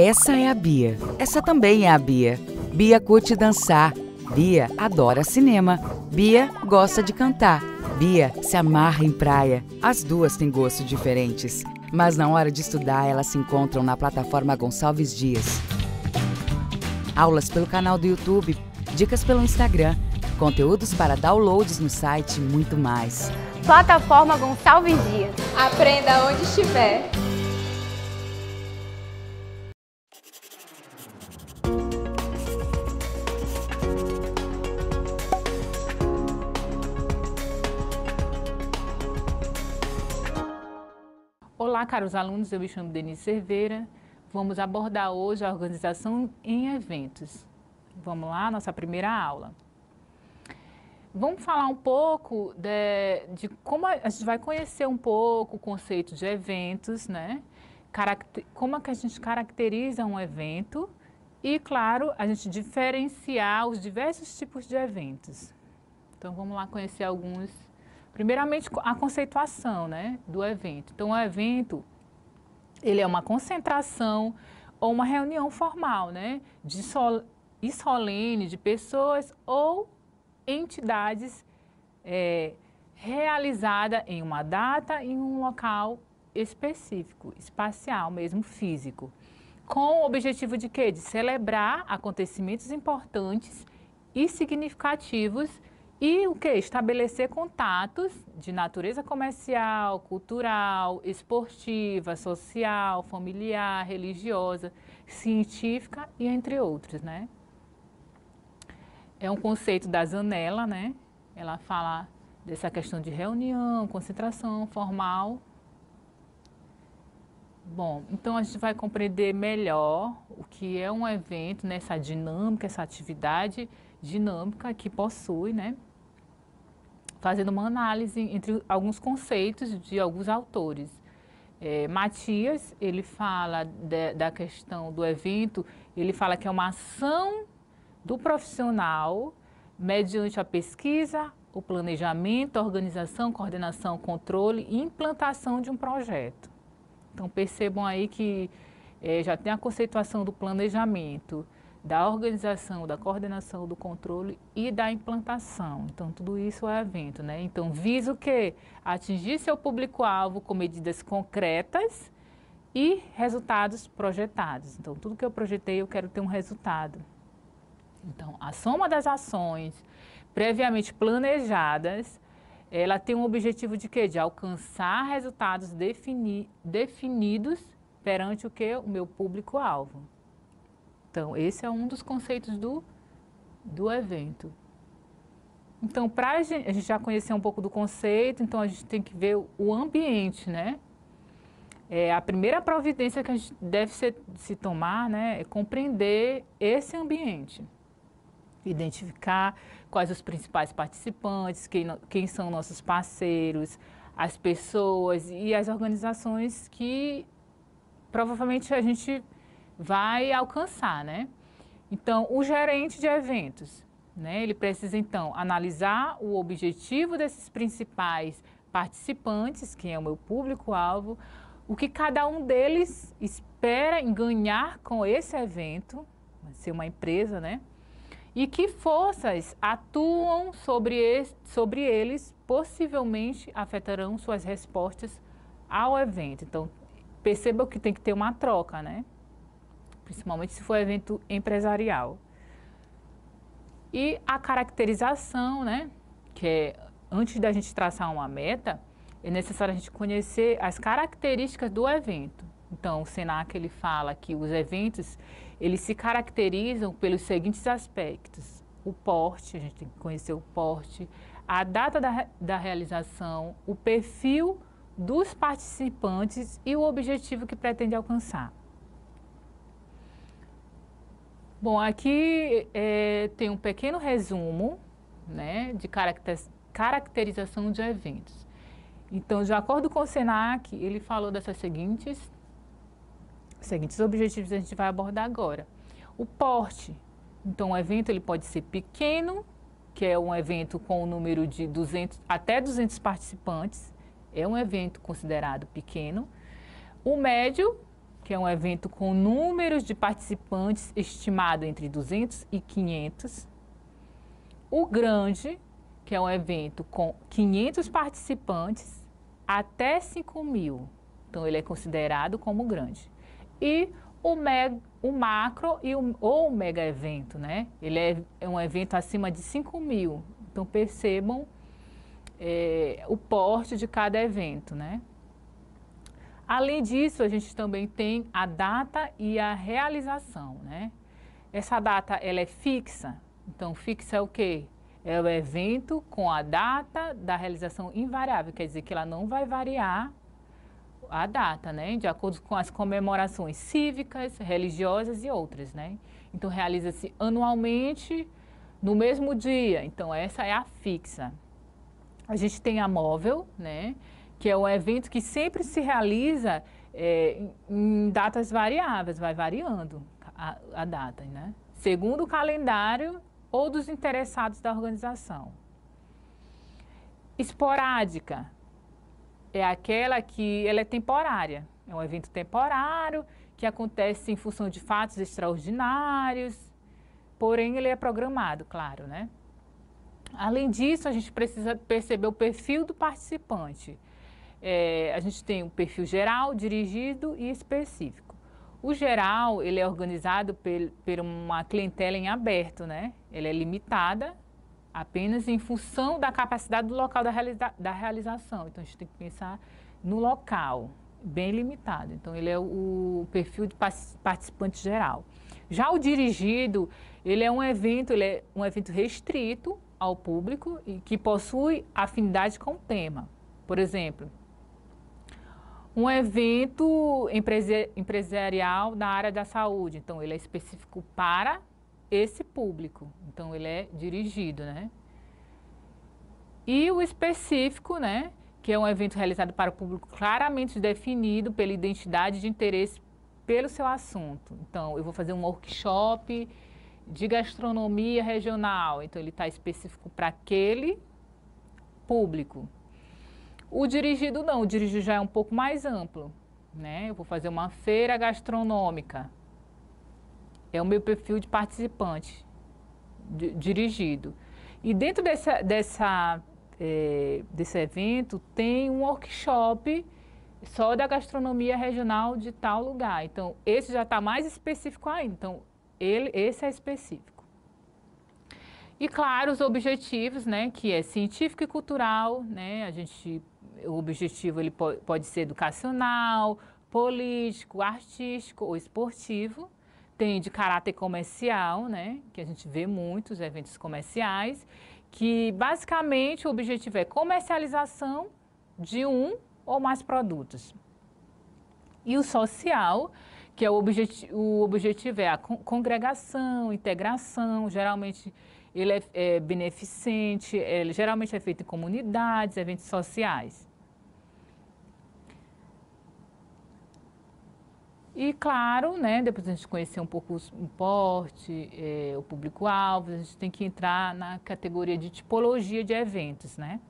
Essa é a Bia. Essa também é a Bia. Bia curte dançar. Bia adora cinema. Bia gosta de cantar. Bia se amarra em praia. As duas têm gostos diferentes, mas na hora de estudar elas se encontram na plataforma Gonçalves Dias. Aulas pelo canal do YouTube, dicas pelo Instagram, conteúdos para downloads no site e muito mais. Plataforma Gonçalves Dias. Aprenda onde estiver. Olá, caros alunos, eu me chamo Denise Cerveira. Vamos abordar hoje a organização em eventos. Vamos lá, nossa primeira aula. Vamos falar um pouco de, de como a, a gente vai conhecer um pouco o conceito de eventos, né? Caracter, como é que a gente caracteriza um evento e, claro, a gente diferenciar os diversos tipos de eventos. Então, vamos lá conhecer alguns Primeiramente, a conceituação né, do evento. Então, o evento ele é uma concentração ou uma reunião formal né, de sol, e solene de pessoas ou entidades é, realizada em uma data em um local específico, espacial mesmo, físico, com o objetivo de quê? De celebrar acontecimentos importantes e significativos e o que? Estabelecer contatos de natureza comercial, cultural, esportiva, social, familiar, religiosa, científica e entre outros, né? É um conceito da Zanella, né? Ela fala dessa questão de reunião, concentração formal. Bom, então a gente vai compreender melhor o que é um evento, nessa né? dinâmica, essa atividade dinâmica que possui, né? fazendo uma análise entre alguns conceitos de alguns autores. É, Matias, ele fala de, da questão do evento, ele fala que é uma ação do profissional mediante a pesquisa, o planejamento, a organização, coordenação, controle e implantação de um projeto. Então percebam aí que é, já tem a conceituação do planejamento, da organização, da coordenação, do controle e da implantação. Então, tudo isso é evento, né? Então, visa o quê? Atingir seu público-alvo com medidas concretas e resultados projetados. Então, tudo que eu projetei, eu quero ter um resultado. Então, a soma das ações previamente planejadas, ela tem um objetivo de quê? De alcançar resultados defini definidos perante o que? O meu público-alvo. Então, esse é um dos conceitos do, do evento. Então, para a gente já conhecer um pouco do conceito, então a gente tem que ver o ambiente, né? É, a primeira providência que a gente deve ser, se tomar né, é compreender esse ambiente, identificar quais os principais participantes, quem, quem são nossos parceiros, as pessoas e as organizações que provavelmente a gente vai alcançar, né? Então, o gerente de eventos, né, ele precisa então analisar o objetivo desses principais participantes, que é o meu público-alvo, o que cada um deles espera em ganhar com esse evento, ser uma empresa, né? E que forças atuam sobre, esse, sobre eles, possivelmente afetarão suas respostas ao evento. Então, perceba que tem que ter uma troca, né? principalmente se for evento empresarial. E a caracterização, né, que é antes da gente traçar uma meta, é necessário a gente conhecer as características do evento. Então, o Senac ele fala que os eventos eles se caracterizam pelos seguintes aspectos: o porte, a gente tem que conhecer o porte, a data da, da realização, o perfil dos participantes e o objetivo que pretende alcançar. Bom, aqui é, tem um pequeno resumo né, de caracterização de eventos. Então, de acordo com o SENAC, ele falou dessas seguintes, seguintes objetivos que a gente vai abordar agora. O porte. Então, o evento ele pode ser pequeno, que é um evento com o um número de 200, até 200 participantes, é um evento considerado pequeno. O médio, que é um evento com números de participantes estimado entre 200 e 500. O Grande, que é um evento com 500 participantes até 5 mil. Então, ele é considerado como grande. E o, mega, o macro e o, ou o mega evento, né? Ele é, é um evento acima de 5 mil. Então, percebam é, o porte de cada evento, né? Além disso, a gente também tem a data e a realização, né? Essa data, ela é fixa. Então, fixa é o quê? É o evento com a data da realização invariável, quer dizer que ela não vai variar a data, né? De acordo com as comemorações cívicas, religiosas e outras, né? Então, realiza-se anualmente no mesmo dia. Então, essa é a fixa. A gente tem a móvel, né? que é um evento que sempre se realiza é, em datas variáveis, vai variando a, a data, né? Segundo o calendário ou dos interessados da organização. Esporádica é aquela que ela é temporária, é um evento temporário que acontece em função de fatos extraordinários, porém ele é programado, claro, né? Além disso, a gente precisa perceber o perfil do participante é, a gente tem um perfil geral, dirigido e específico. O geral, ele é organizado por, por uma clientela em aberto, né? Ela é limitada apenas em função da capacidade do local da, realiza, da realização. Então, a gente tem que pensar no local, bem limitado. Então, ele é o perfil de participante geral. Já o dirigido, ele é um evento, ele é um evento restrito ao público e que possui afinidade com o tema. Por exemplo, um evento empresarial na área da saúde. Então, ele é específico para esse público. Então, ele é dirigido, né? E o específico, né? Que é um evento realizado para o público claramente definido pela identidade de interesse pelo seu assunto. Então, eu vou fazer um workshop de gastronomia regional. Então, ele está específico para aquele público. O dirigido não, o dirigido já é um pouco mais amplo, né? Eu vou fazer uma feira gastronômica. É o meu perfil de participante de, dirigido. E dentro dessa, dessa é, desse evento tem um workshop só da gastronomia regional de tal lugar. Então, esse já está mais específico ainda. Então, ele, esse é específico. E claro, os objetivos, né, que é científico e cultural, né, a gente o objetivo ele pode ser educacional, político, artístico ou esportivo. Tem de caráter comercial, né, que a gente vê muitos eventos comerciais, que basicamente o objetivo é comercialização de um ou mais produtos. E o social, que é o, objet, o objetivo é a con congregação, integração, geralmente ele é, é beneficente, ele é, geralmente é feito em comunidades, eventos sociais. E claro, né, depois a gente conhecer um pouco o porte, é, o público-alvo, a gente tem que entrar na categoria de tipologia de eventos, né?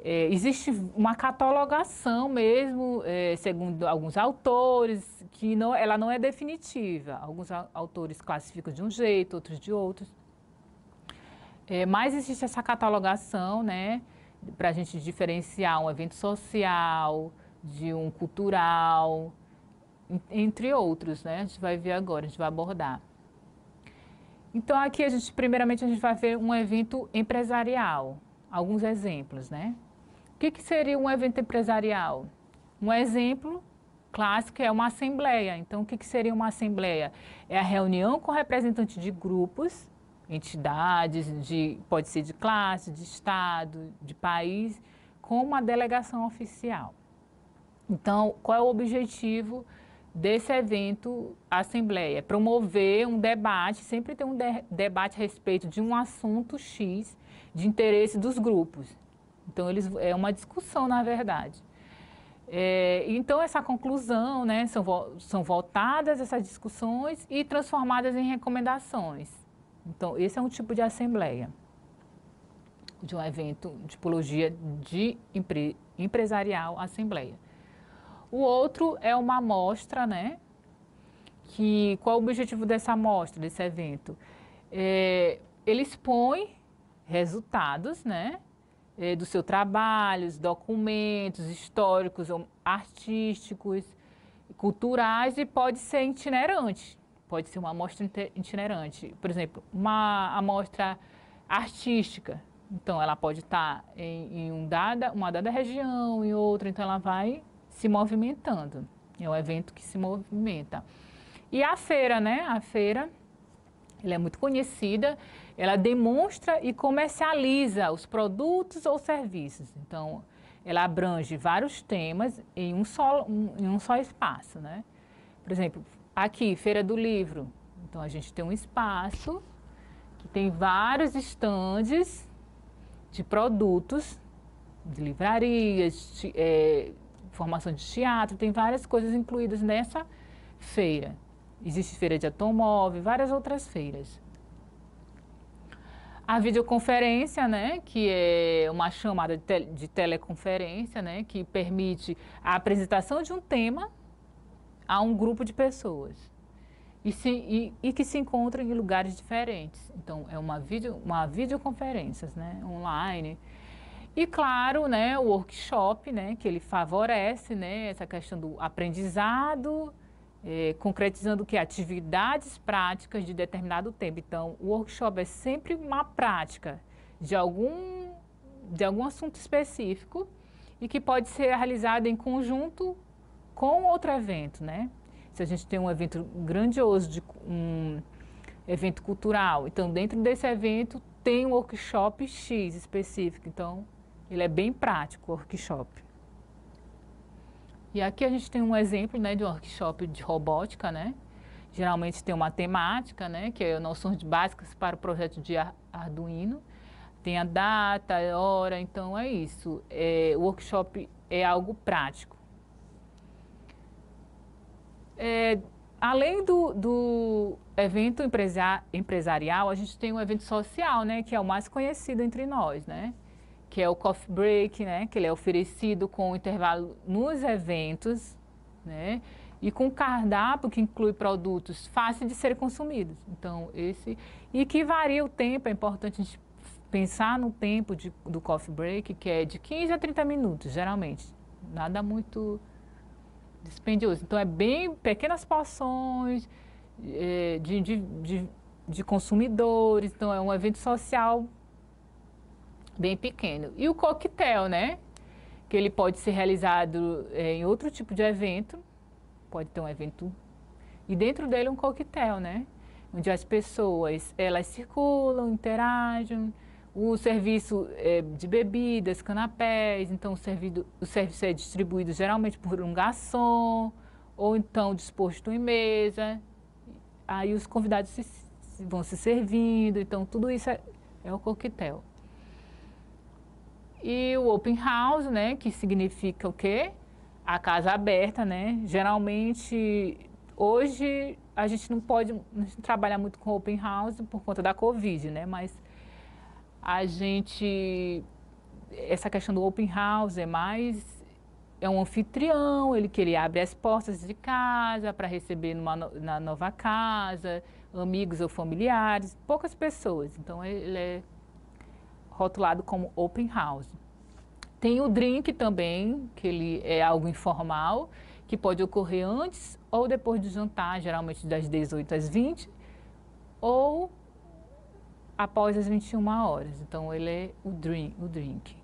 É, existe uma catalogação mesmo, é, segundo alguns autores, que não, ela não é definitiva. Alguns autores classificam de um jeito, outros de outro. É, mas existe essa catalogação, né, para a gente diferenciar um evento social de um cultural, entre outros, né? A gente vai ver agora, a gente vai abordar. Então aqui a gente, primeiramente, a gente vai ver um evento empresarial, alguns exemplos, né? O que, que seria um evento empresarial? Um exemplo clássico é uma assembleia. Então, o que, que seria uma assembleia? É a reunião com representantes de grupos, entidades, de, pode ser de classe, de estado, de país, com uma delegação oficial. Então, qual é o objetivo desse evento Assembleia, promover um debate, sempre ter um de debate a respeito de um assunto X de interesse dos grupos. Então, eles, é uma discussão, na verdade. É, então, essa conclusão, né, são, vo são voltadas essas discussões e transformadas em recomendações. Então, esse é um tipo de assembleia, de um evento, tipologia de empre empresarial assembleia. O outro é uma amostra, né? Que, qual é o objetivo dessa amostra, desse evento? É, ele expõe resultados, né? É, do seu trabalho, documentos históricos, artísticos, culturais e pode ser itinerante. Pode ser uma amostra itinerante. Por exemplo, uma amostra artística. Então, ela pode estar tá em, em um dada, uma dada região, em outra. Então, ela vai se movimentando. É um evento que se movimenta. E a feira, né? A feira, ela é muito conhecida, ela demonstra e comercializa os produtos ou serviços. Então, ela abrange vários temas em um só, um, em um só espaço, né? Por exemplo, aqui, Feira do Livro. Então, a gente tem um espaço que tem vários estandes de produtos, de livrarias, de, é, formação de teatro, tem várias coisas incluídas nessa feira. Existe feira de automóvel, várias outras feiras. A videoconferência, né, que é uma chamada de, de teleconferência, né, que permite a apresentação de um tema a um grupo de pessoas. E, se, e, e, que se encontram em lugares diferentes. Então, é uma, video, uma videoconferência né, online, e claro, né, o workshop, né, que ele favorece, né, essa questão do aprendizado, é, concretizando que atividades práticas de determinado tempo. Então, o workshop é sempre uma prática de algum de algum assunto específico e que pode ser realizada em conjunto com outro evento, né? Se a gente tem um evento grandioso de um evento cultural, então dentro desse evento tem um workshop X específico. Então, ele é bem prático, o workshop. E aqui a gente tem um exemplo né, de um workshop de robótica, né? Geralmente tem uma temática, né, que é noções básicas para o projeto de Arduino. Tem a data, a hora, então é isso. É, o workshop é algo prático. É, além do, do evento empresa, empresarial, a gente tem um evento social, né, que é o mais conhecido entre nós, né? que é o coffee break, né, que ele é oferecido com intervalo nos eventos, né, e com cardápio que inclui produtos fáceis de serem consumidos. Então, esse e que varia o tempo, é importante a gente pensar no tempo de, do coffee break, que é de 15 a 30 minutos, geralmente. Nada muito dispendioso. Então, é bem pequenas porções é, de, de, de, de consumidores, então é um evento social bem pequeno. E o coquetel, né? Que ele pode ser realizado é, em outro tipo de evento, pode ter um evento e dentro dele um coquetel, né? Onde as pessoas elas circulam, interagem, o serviço é, de bebidas, canapés, então o, servido, o serviço é distribuído geralmente por um garçom ou então disposto em mesa. Aí os convidados se, vão se servindo, então tudo isso é, é o coquetel. E o open house, né, que significa o quê? A casa aberta, né? Geralmente, hoje a gente não pode trabalhar muito com open house por conta da Covid, né? Mas a gente, essa questão do open house é mais, é um anfitrião, ele que ele abre as portas de casa para receber numa, na nova casa, amigos ou familiares, poucas pessoas. Então, ele é rotulado como open house. Tem o drink também, que ele é algo informal, que pode ocorrer antes ou depois do jantar, geralmente das 18 às 20, ou após as 21 horas. Então ele é o drink, o drink.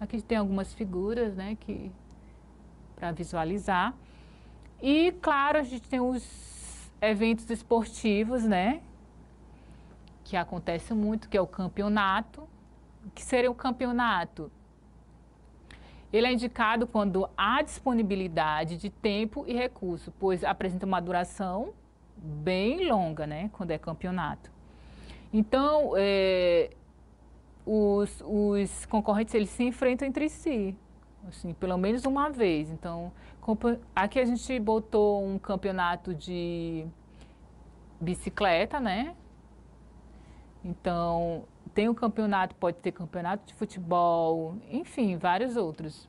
Aqui tem algumas figuras, né, que para visualizar. E claro, a gente tem os eventos esportivos, né, que acontece muito, que é o campeonato, que seria o campeonato. Ele é indicado quando há disponibilidade de tempo e recurso, pois apresenta uma duração bem longa, né, quando é campeonato. Então, é, os, os, concorrentes eles se enfrentam entre si, assim, pelo menos uma vez. Então, aqui a gente botou um campeonato de bicicleta, né? Então, tem o um campeonato, pode ter campeonato de futebol, enfim, vários outros.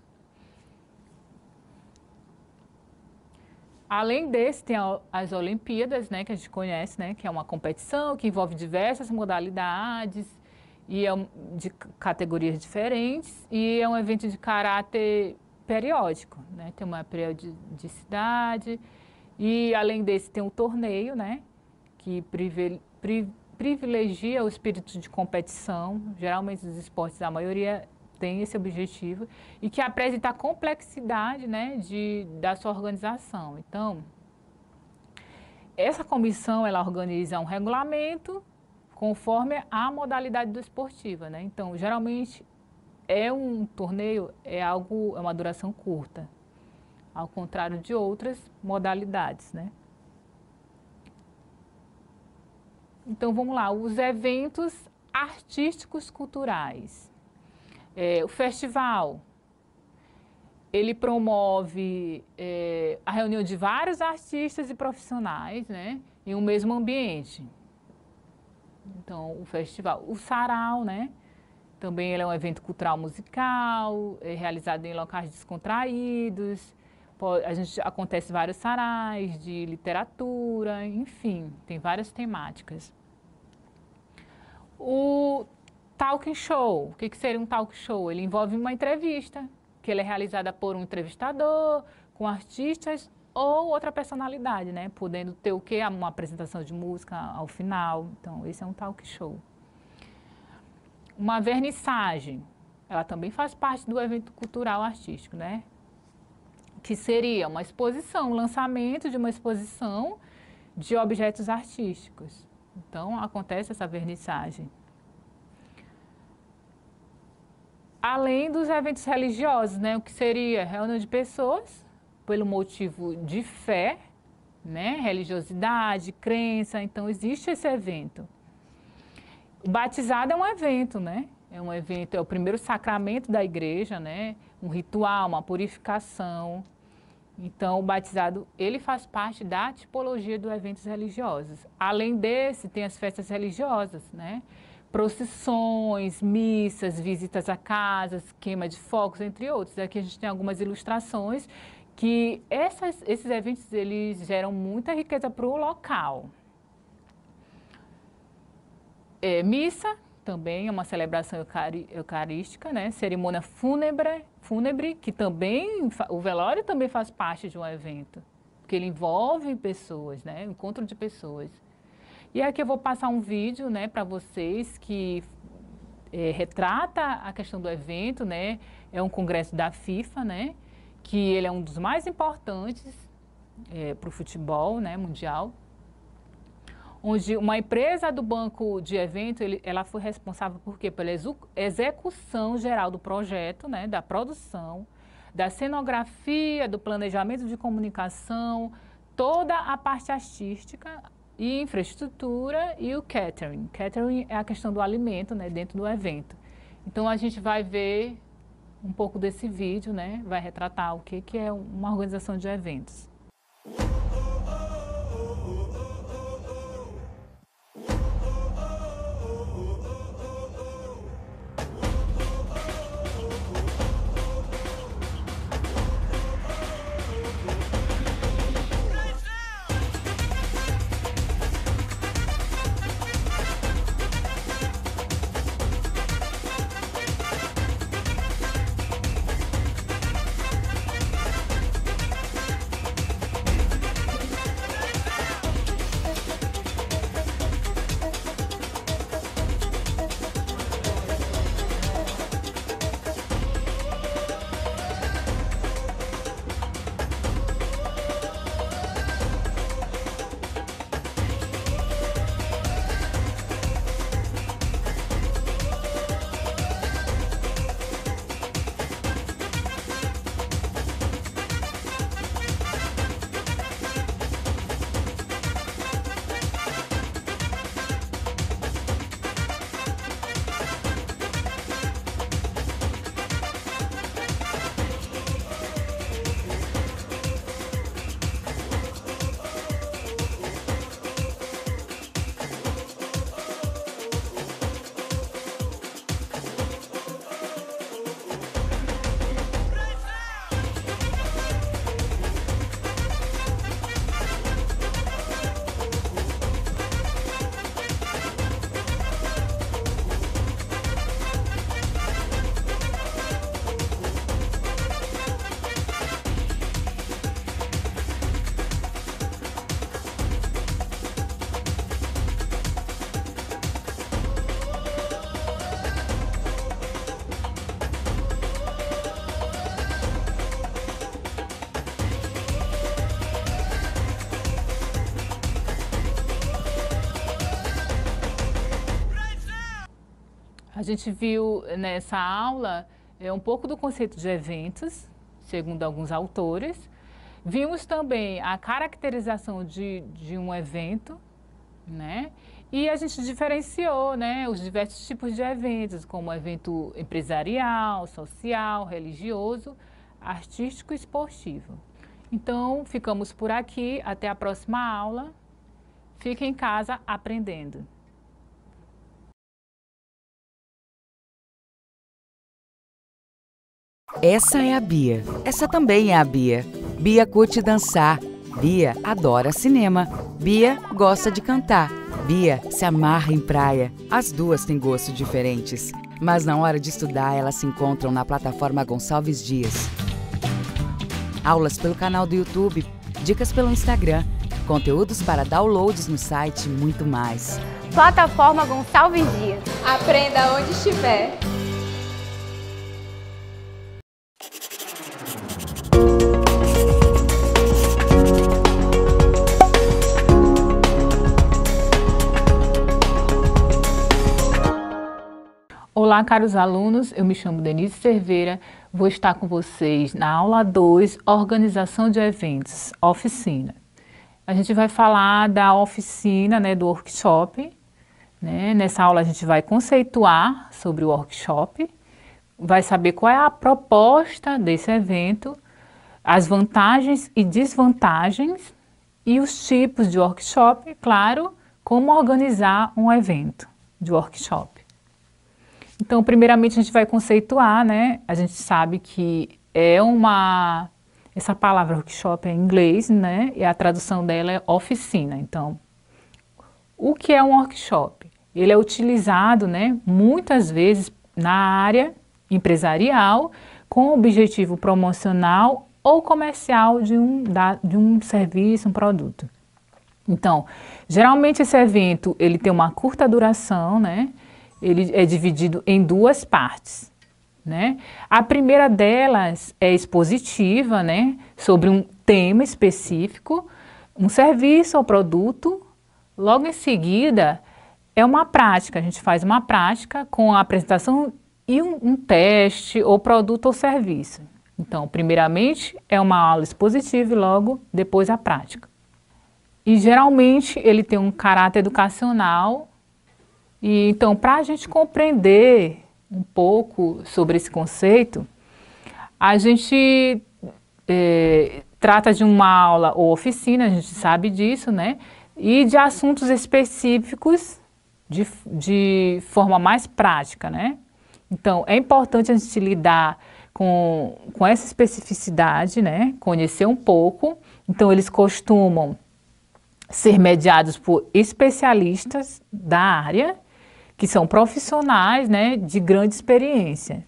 Além desse, tem as Olimpíadas, né, que a gente conhece, né, que é uma competição que envolve diversas modalidades e é de categorias diferentes e é um evento de caráter periódico, né, tem uma periodicidade e além desse tem um torneio, né, que privilegia privilegia o espírito de competição, geralmente os esportes, a maioria tem esse objetivo, e que apresenta a complexidade né, de, da sua organização. Então, essa comissão ela organiza um regulamento conforme a modalidade do esportiva. Né? Então, geralmente, é um torneio, é algo, é uma duração curta, ao contrário de outras modalidades. Né? Então vamos lá, os eventos artísticos culturais. É, o festival, ele promove é, a reunião de vários artistas e profissionais né, em um mesmo ambiente. Então, o festival. O sarau, né? Também ele é um evento cultural musical, é realizado em locais descontraídos, a gente acontece vários sarais de literatura, enfim, tem várias temáticas. O talk show, o que, que seria um talk show? Ele envolve uma entrevista, que ela é realizada por um entrevistador, com artistas ou outra personalidade, né? Podendo ter o quê? Uma apresentação de música ao final. Então, esse é um talk show. Uma vernissagem. Ela também faz parte do evento cultural artístico, né? que seria uma exposição, um lançamento de uma exposição de objetos artísticos. Então, acontece essa vernissagem. Além dos eventos religiosos, né, o que seria reunião de pessoas pelo motivo de fé, né, religiosidade, crença, então existe esse evento. O batizado é um evento, né? É um evento, é o primeiro sacramento da igreja, né? Um ritual, uma purificação, então, o batizado, ele faz parte da tipologia dos eventos religiosos. Além desse, tem as festas religiosas, né? Procissões, missas, visitas a casas, queima de focos, entre outros. Aqui a gente tem algumas ilustrações que essas, esses eventos, eles geram muita riqueza para o local. É, missa também é uma celebração eucarística, né? Cerimônia fúnebre fúnebre, que também, o velório também faz parte de um evento, porque ele envolve pessoas, né? Encontro de pessoas. E aqui eu vou passar um vídeo, né, para vocês que é, retrata a questão do evento, né? É um congresso da FIFA, né? Que ele é um dos mais importantes é, para o futebol, né, mundial onde uma empresa do banco de evento, ele, ela foi responsável por quê? Pela execução geral do projeto, né, da produção, da cenografia, do planejamento de comunicação, toda a parte artística e infraestrutura e o catering. Catering é a questão do alimento, né, dentro do evento. Então a gente vai ver um pouco desse vídeo, né, vai retratar o que que é uma organização de eventos. Oh, oh, oh. A gente viu nessa aula é, um pouco do conceito de eventos, segundo alguns autores. Vimos também a caracterização de, de um evento, né? E a gente diferenciou né, os diversos tipos de eventos, como evento empresarial, social, religioso, artístico e esportivo. Então, ficamos por aqui. Até a próxima aula. Fique em casa aprendendo. Essa é a Bia. Essa também é a Bia. Bia curte dançar. Bia adora cinema. Bia gosta de cantar. Bia se amarra em praia. As duas têm gostos diferentes, mas na hora de estudar elas se encontram na plataforma Gonçalves Dias. Aulas pelo canal do YouTube, dicas pelo Instagram, conteúdos para downloads no site e muito mais. Plataforma Gonçalves Dias. Aprenda onde estiver. Olá, caros alunos, eu me chamo Denise Cerveira, vou estar com vocês na aula 2, Organização de Eventos, Oficina. A gente vai falar da oficina, né, do workshop. Né? Nessa aula a gente vai conceituar sobre o workshop, vai saber qual é a proposta desse evento, as vantagens e desvantagens e os tipos de workshop, claro, como organizar um evento de workshop. Então, primeiramente, a gente vai conceituar, né? A gente sabe que é uma. Essa palavra workshop é em inglês, né? E a tradução dela é oficina. Então, o que é um workshop? Ele é utilizado, né, muitas vezes na área empresarial com o objetivo promocional ou comercial de um, da, de um serviço, um produto. Então, geralmente esse evento ele tem uma curta duração, né? ele é dividido em duas partes. Né? A primeira delas é expositiva, né? sobre um tema específico, um serviço ou produto. Logo em seguida, é uma prática, a gente faz uma prática com a apresentação e um, um teste ou produto ou serviço. Então, primeiramente é uma aula expositiva e logo depois a prática. E geralmente ele tem um caráter educacional e então, para a gente compreender um pouco sobre esse conceito, a gente é, trata de uma aula ou oficina, a gente sabe disso, né? E de assuntos específicos de, de forma mais prática, né? Então, é importante a gente lidar com, com essa especificidade, né? Conhecer um pouco. Então, eles costumam ser mediados por especialistas da área que são profissionais né, de grande experiência.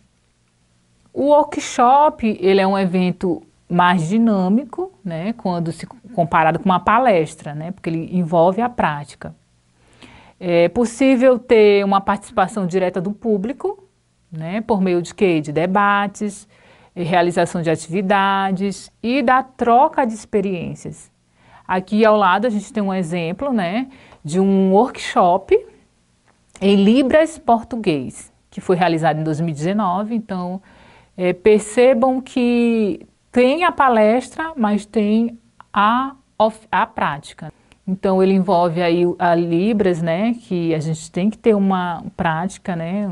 O workshop ele é um evento mais dinâmico, né, quando se comparado com uma palestra, né, porque ele envolve a prática. É possível ter uma participação direta do público, né, por meio de quê? De debates, realização de atividades e da troca de experiências. Aqui ao lado a gente tem um exemplo, né, de um workshop em Libras Português, que foi realizado em 2019. Então, é, percebam que tem a palestra, mas tem a, a prática. Então, ele envolve aí a Libras, né, que a gente tem que ter uma prática, né.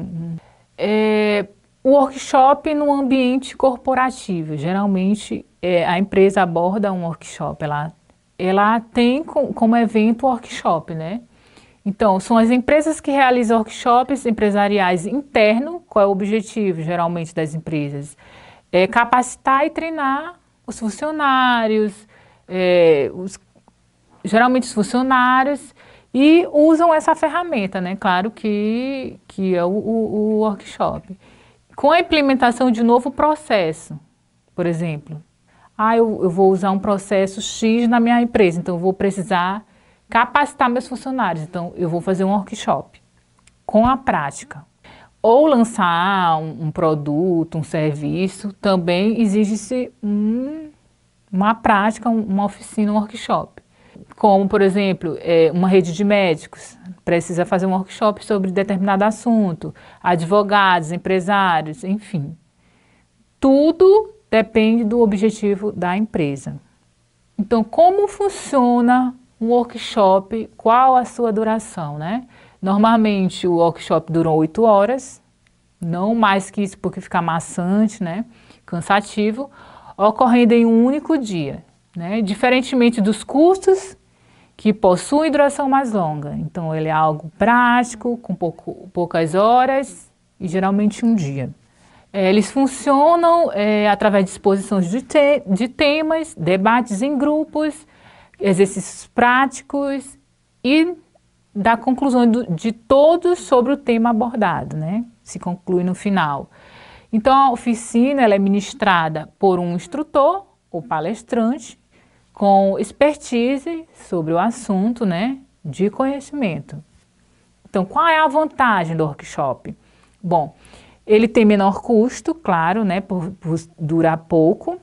É, o workshop no ambiente corporativo. Geralmente, é, a empresa aborda um workshop, ela, ela tem com, como evento workshop, né. Então, são as empresas que realizam workshops empresariais interno, qual é o objetivo geralmente das empresas? É capacitar e treinar os funcionários, é, os, geralmente os funcionários, e usam essa ferramenta, né? Claro que, que é o, o, o workshop. Com a implementação de um novo processo, por exemplo. Ah, eu, eu vou usar um processo X na minha empresa, então eu vou precisar capacitar meus funcionários. Então, eu vou fazer um workshop com a prática. Ou lançar um, um produto, um serviço, também exige-se um, uma prática, uma oficina, um workshop. Como, por exemplo, é, uma rede de médicos precisa fazer um workshop sobre determinado assunto, advogados, empresários, enfim. Tudo depende do objetivo da empresa. Então, como funciona um workshop, qual a sua duração, né? Normalmente o workshop dura oito horas, não mais que isso porque fica maçante, né? Cansativo, ocorrendo em um único dia, né? Diferentemente dos cursos que possuem duração mais longa. Então ele é algo prático, com pouco, poucas horas e geralmente um dia. É, eles funcionam é, através de exposições de, te de temas, debates em grupos exercícios práticos e da conclusão do, de todos sobre o tema abordado, né? Se conclui no final. Então, a oficina é ministrada por um instrutor ou palestrante com expertise sobre o assunto, né, de conhecimento. Então, qual é a vantagem do workshop? Bom, ele tem menor custo, claro, né, por, por durar pouco,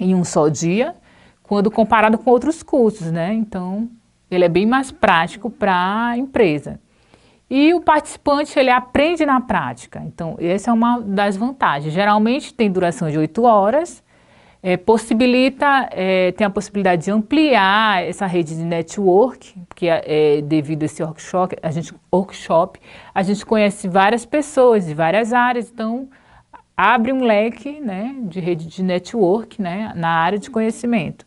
em um só dia, quando comparado com outros cursos, né? Então, ele é bem mais prático para a empresa. E o participante, ele aprende na prática. Então, essa é uma das vantagens. Geralmente tem duração de oito horas, é, possibilita, é, tem a possibilidade de ampliar essa rede de network, porque é, devido a esse workshop a, gente, workshop, a gente conhece várias pessoas de várias áreas, então abre um leque né, de rede de network né, na área de conhecimento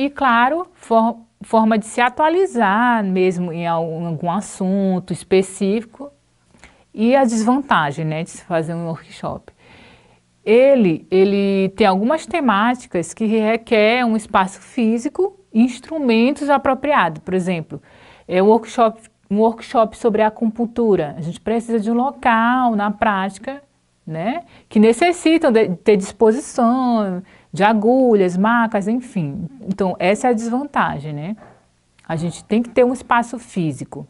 e, claro, for, forma de se atualizar mesmo em algum, algum assunto específico e a desvantagem né, de se fazer um workshop. Ele, ele tem algumas temáticas que requer um espaço físico e instrumentos apropriados. Por exemplo, é um workshop, um workshop sobre acupuntura. A gente precisa de um local na prática né, que necessitam de, ter disposição, de agulhas, macas, enfim. Então, essa é a desvantagem, né? A gente tem que ter um espaço físico.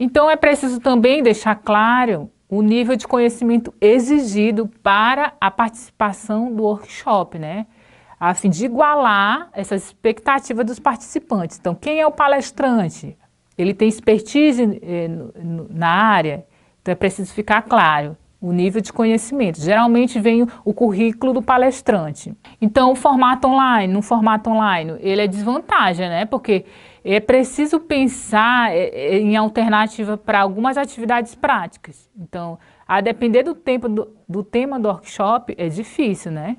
Então, é preciso também deixar claro o nível de conhecimento exigido para a participação do workshop, né? A fim de igualar essas expectativas dos participantes. Então, quem é o palestrante? Ele tem expertise eh, na área? Então, é preciso ficar claro o nível de conhecimento. Geralmente vem o currículo do palestrante. Então, o formato online, no formato online, ele é desvantagem, né? Porque é preciso pensar é, é, em alternativa para algumas atividades práticas. Então, a depender do tempo do, do, tema do workshop, é difícil, né?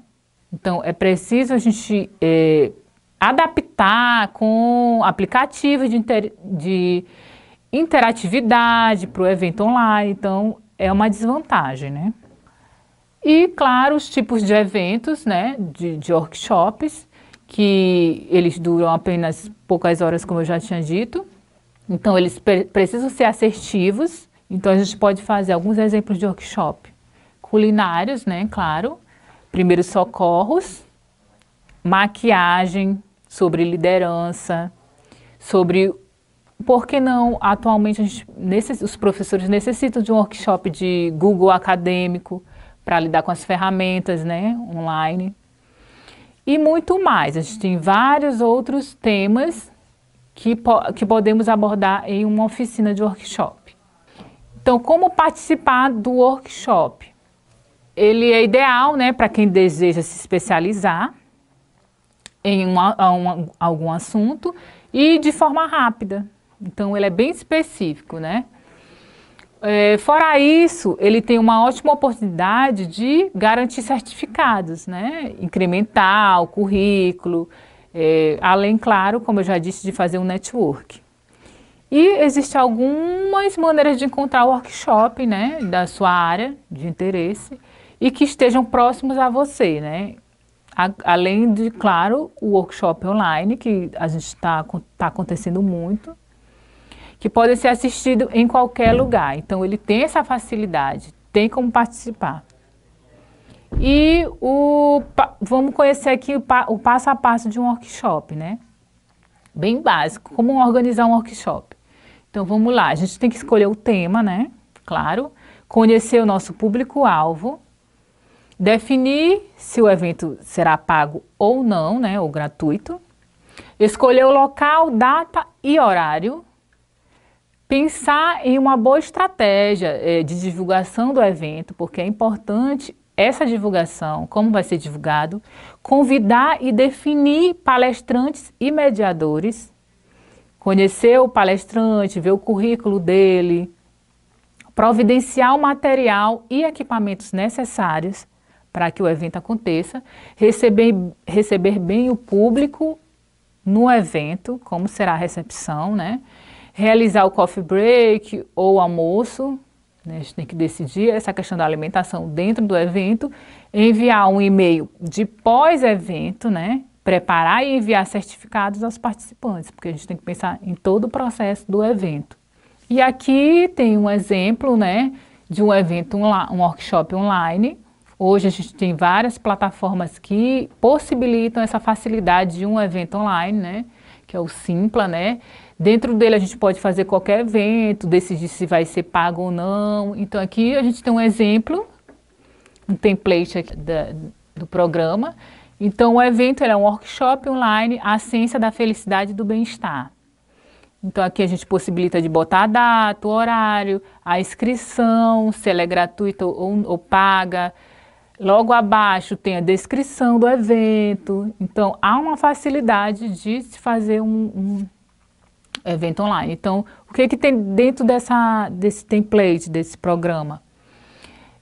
Então, é preciso a gente é, adaptar com aplicativos de, inter, de interatividade para o evento online. Então, é uma desvantagem, né? E, claro, os tipos de eventos, né, de, de workshops, que eles duram apenas poucas horas, como eu já tinha dito. Então, eles pre precisam ser assertivos. Então, a gente pode fazer alguns exemplos de workshop. Culinários, né, claro. Primeiros socorros. Maquiagem, sobre liderança, sobre por que não, atualmente, gente, os professores necessitam de um workshop de Google acadêmico para lidar com as ferramentas né, online e muito mais. A gente tem vários outros temas que, po que podemos abordar em uma oficina de workshop. Então, como participar do workshop? Ele é ideal né, para quem deseja se especializar em uma, algum assunto e de forma rápida. Então ele é bem específico, né? É, fora isso, ele tem uma ótima oportunidade de garantir certificados, né? Incrementar o currículo, é, além, claro, como eu já disse, de fazer um network. E existem algumas maneiras de encontrar workshop, né, da sua área de interesse e que estejam próximos a você, né? além de, claro, o workshop online, que a gente está tá acontecendo muito, que podem ser assistidos em qualquer lugar. Então, ele tem essa facilidade, tem como participar. E o, vamos conhecer aqui o, o passo a passo de um workshop, né? Bem básico, como organizar um workshop. Então, vamos lá, a gente tem que escolher o tema, né? Claro, conhecer o nosso público-alvo, definir se o evento será pago ou não, né, ou gratuito, escolher o local, data e horário, Pensar em uma boa estratégia é, de divulgação do evento, porque é importante essa divulgação, como vai ser divulgado, convidar e definir palestrantes e mediadores, conhecer o palestrante, ver o currículo dele, providenciar o material e equipamentos necessários para que o evento aconteça, receber, receber bem o público no evento, como será a recepção, né? realizar o coffee break ou almoço, né, a gente tem que decidir essa questão da alimentação dentro do evento, enviar um e-mail de pós-evento, né, preparar e enviar certificados aos participantes, porque a gente tem que pensar em todo o processo do evento. E aqui tem um exemplo, né, de um evento, um workshop online. Hoje a gente tem várias plataformas que possibilitam essa facilidade de um evento online, né, que é o Simpla, né, Dentro dele a gente pode fazer qualquer evento, decidir se vai ser pago ou não. Então aqui a gente tem um exemplo, um template da, do programa. Então o evento é um workshop online, a ciência da felicidade e do bem-estar. Então aqui a gente possibilita de botar a data, o horário, a inscrição, se ela é gratuita ou, ou paga. Logo abaixo tem a descrição do evento. Então há uma facilidade de se fazer um, um evento online. Então, o que, é que tem dentro dessa, desse template, desse programa?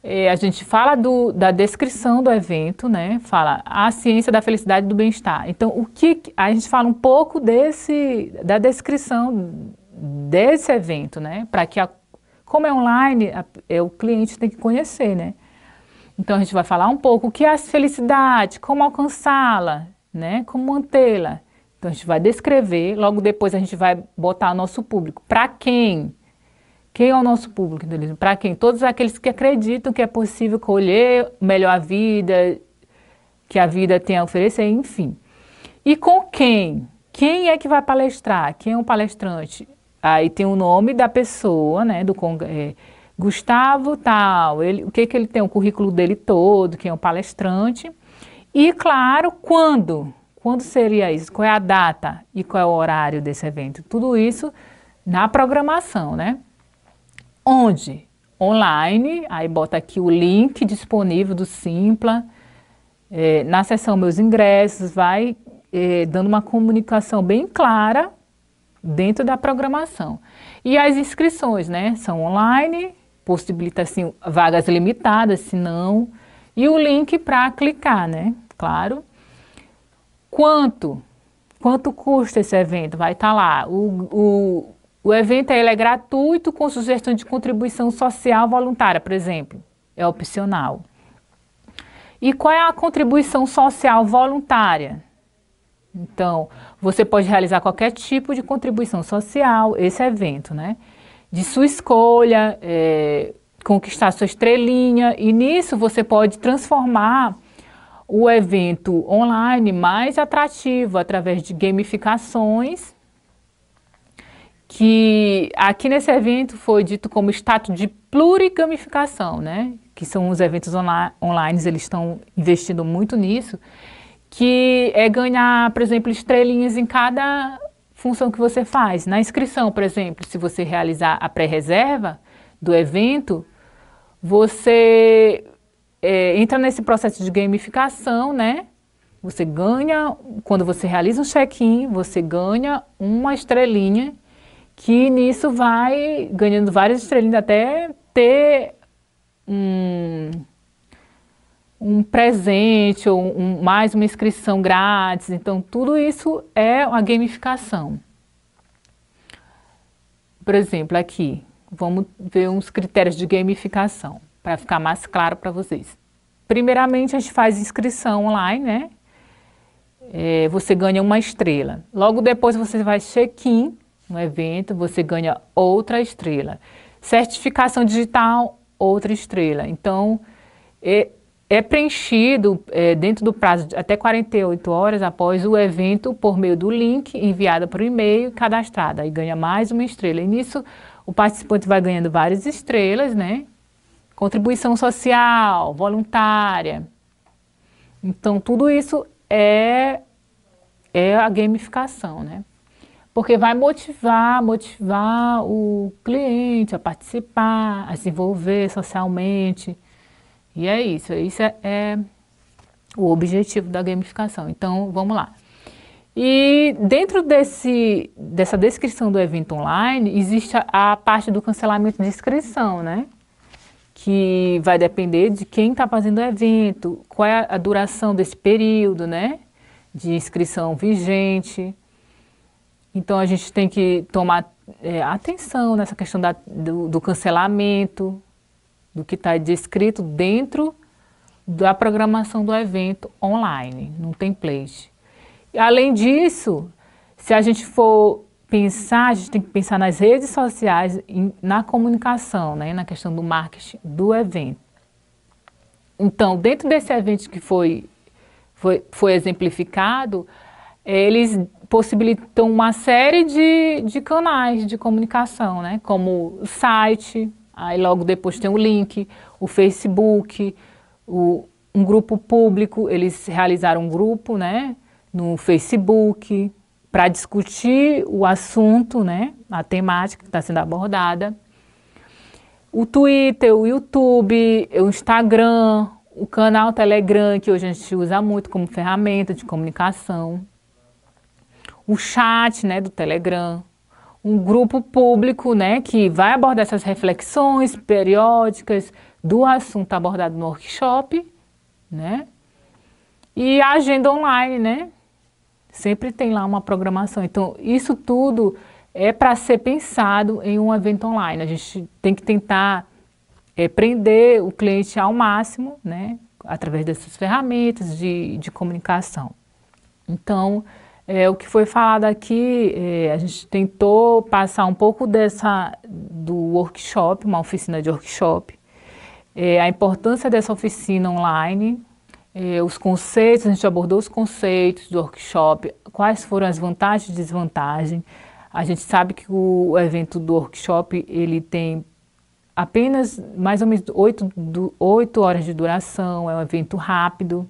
É, a gente fala do, da descrição do evento, né? Fala a ciência da felicidade e do bem-estar. Então, o que a gente fala um pouco desse da descrição desse evento, né? Para que a, como é online, a, é, o cliente tem que conhecer, né? Então a gente vai falar um pouco o que é a felicidade, como alcançá-la, né? Como mantê-la. Então a gente vai descrever, logo depois a gente vai botar o nosso público. Para quem? Quem é o nosso público Para quem? Todos aqueles que acreditam que é possível colher melhor a vida, que a vida tem a oferecer, enfim. E com quem? Quem é que vai palestrar? Quem é o palestrante? Aí tem o nome da pessoa, né? Do é, Gustavo tal. Ele, o que que ele tem? O currículo dele todo, quem é o palestrante? E claro, quando? Quando seria isso? Qual é a data e qual é o horário desse evento? Tudo isso na programação, né? Onde? Online, aí bota aqui o link disponível do Simpla. É, na seção Meus Ingressos, vai é, dando uma comunicação bem clara dentro da programação. E as inscrições, né? São online, possibilita assim, vagas limitadas, se não, e o link para clicar, né? Claro. Quanto? Quanto custa esse evento? Vai estar tá lá. O, o, o evento é gratuito com sugestão de contribuição social voluntária, por exemplo. É opcional. E qual é a contribuição social voluntária? Então, você pode realizar qualquer tipo de contribuição social, esse evento, né? De sua escolha, é, conquistar sua estrelinha, e nisso você pode transformar o evento online mais atrativo através de gamificações, que aqui nesse evento foi dito como status de plurigamificação, né? que são os eventos online, eles estão investindo muito nisso, que é ganhar, por exemplo, estrelinhas em cada função que você faz. Na inscrição, por exemplo, se você realizar a pré-reserva do evento, você é, entra nesse processo de gamificação, né? Você ganha, quando você realiza um check-in, você ganha uma estrelinha, que nisso vai ganhando várias estrelinhas até ter um, um presente ou um, mais uma inscrição grátis. Então, tudo isso é uma gamificação. Por exemplo, aqui, vamos ver uns critérios de gamificação para ficar mais claro para vocês. Primeiramente, a gente faz inscrição online, né? É, você ganha uma estrela. Logo depois, você vai check-in no evento, você ganha outra estrela. Certificação digital, outra estrela. Então, é, é preenchido é, dentro do prazo de até 48 horas após o evento por meio do link enviado por e-mail e cadastrado. Aí ganha mais uma estrela. E nisso, o participante vai ganhando várias estrelas, né? contribuição social, voluntária. Então, tudo isso é, é a gamificação, né? Porque vai motivar, motivar o cliente a participar, a se envolver socialmente. E é isso, isso é, é o objetivo da gamificação. Então, vamos lá. E dentro desse, dessa descrição do evento online, existe a, a parte do cancelamento de inscrição, né? que vai depender de quem está fazendo o evento, qual é a duração desse período, né? De inscrição vigente. Então a gente tem que tomar é, atenção nessa questão da, do, do cancelamento, do que está descrito dentro da programação do evento online, num template. Além disso, se a gente for pensar, a gente tem que pensar nas redes sociais, na comunicação, né, na questão do marketing do evento. Então, dentro desse evento que foi, foi, foi exemplificado, eles possibilitam uma série de, de canais de comunicação, né? como o site, aí logo depois tem o link, o Facebook, o, um grupo público, eles realizaram um grupo né? no Facebook, para discutir o assunto, né, a temática que está sendo abordada. O Twitter, o YouTube, o Instagram, o canal Telegram, que hoje a gente usa muito como ferramenta de comunicação, o chat né, do Telegram, um grupo público né, que vai abordar essas reflexões periódicas do assunto abordado no workshop, né? E a agenda online, né? Sempre tem lá uma programação. Então, isso tudo é para ser pensado em um evento online. A gente tem que tentar é, prender o cliente ao máximo, né? Através dessas ferramentas de, de comunicação. Então, é, o que foi falado aqui, é, a gente tentou passar um pouco dessa do workshop, uma oficina de workshop, é, a importância dessa oficina online, eh, os conceitos, a gente abordou os conceitos do workshop, quais foram as vantagens e desvantagens. A gente sabe que o evento do workshop ele tem apenas mais ou menos oito 8 horas de duração, é um evento rápido,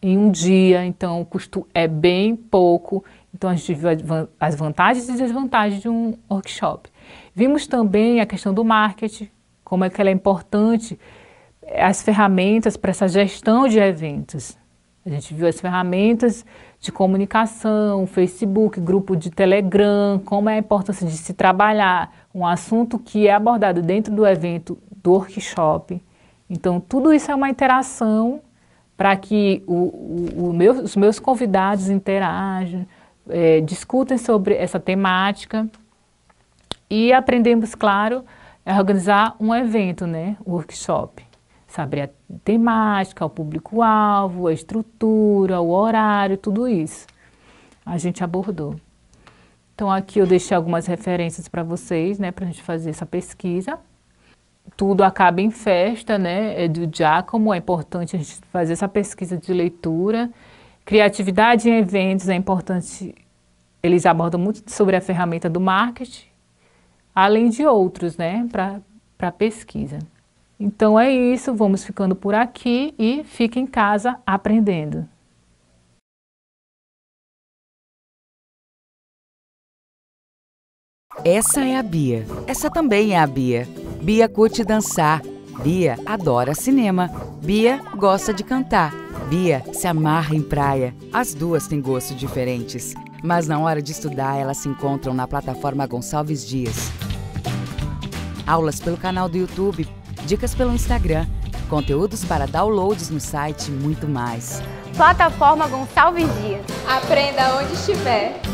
em um dia, então o custo é bem pouco. Então a gente viu as vantagens e desvantagens de um workshop. Vimos também a questão do marketing, como é que ela é importante as ferramentas para essa gestão de eventos. A gente viu as ferramentas de comunicação, Facebook, grupo de Telegram, como é a importância de se trabalhar um assunto que é abordado dentro do evento do workshop. Então, tudo isso é uma interação para que o, o, o meu, os meus convidados interajam, é, discutem sobre essa temática e aprendemos, claro, a organizar um evento, né, um workshop saber a temática, o público-alvo, a estrutura, o horário, tudo isso a gente abordou. Então aqui eu deixei algumas referências para vocês, né, para a gente fazer essa pesquisa. Tudo acaba em festa, né, é do Giacomo, é importante a gente fazer essa pesquisa de leitura. Criatividade em eventos é importante, eles abordam muito sobre a ferramenta do marketing, além de outros, né, para pesquisa. Então é isso, vamos ficando por aqui e fique em casa aprendendo. Essa é a Bia. Essa também é a Bia. Bia curte dançar. Bia adora cinema. Bia gosta de cantar. Bia se amarra em praia. As duas têm gostos diferentes, mas na hora de estudar elas se encontram na plataforma Gonçalves Dias. Aulas pelo canal do YouTube dicas pelo Instagram, conteúdos para downloads no site e muito mais. Plataforma Gonçalves Dias. Aprenda onde estiver.